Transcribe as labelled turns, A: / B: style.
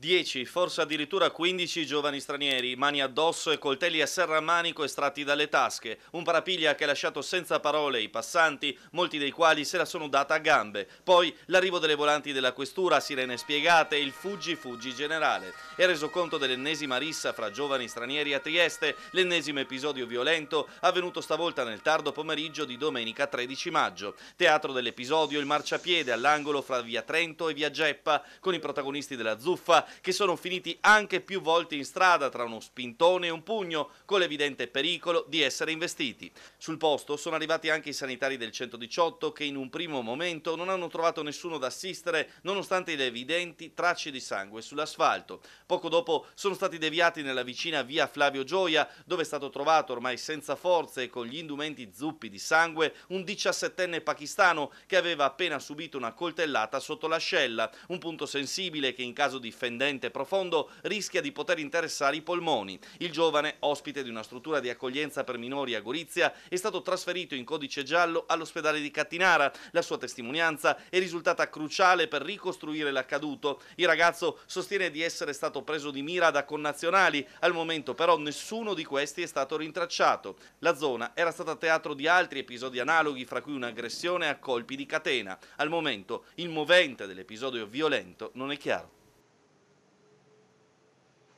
A: 10, forse addirittura 15 giovani stranieri, mani addosso e coltelli a serramanico estratti dalle tasche, un parapiglia che ha lasciato senza parole i passanti, molti dei quali se la sono data a gambe, poi l'arrivo delle volanti della questura, sirene spiegate, il fuggi-fuggi generale e reso conto dell'ennesima rissa fra giovani stranieri a Trieste, l'ennesimo episodio violento avvenuto stavolta nel tardo pomeriggio di domenica 13 maggio. Teatro dell'episodio il marciapiede all'angolo fra via Trento e via Geppa, con i protagonisti della zuffa che sono finiti anche più volte in strada tra uno spintone e un pugno, con l'evidente pericolo di essere investiti. Sul posto sono arrivati anche i sanitari del 118 che in un primo momento non hanno trovato nessuno da assistere nonostante le evidenti tracce di sangue sull'asfalto. Poco dopo sono stati deviati nella vicina via Flavio Gioia, dove è stato trovato ormai senza forze e con gli indumenti zuppi di sangue un 17enne pakistano che aveva appena subito una coltellata sotto l'ascella, un punto sensibile che in caso di fendente indipendente profondo rischia di poter interessare i polmoni. Il giovane, ospite di una struttura di accoglienza per minori a Gorizia, è stato trasferito in codice giallo all'ospedale di Cattinara. La sua testimonianza è risultata cruciale per ricostruire l'accaduto. Il ragazzo sostiene di essere stato preso di mira da connazionali, al momento però nessuno di questi è stato rintracciato. La zona era stata teatro di altri episodi analoghi, fra cui un'aggressione a colpi di catena. Al momento il movente dell'episodio violento non è chiaro.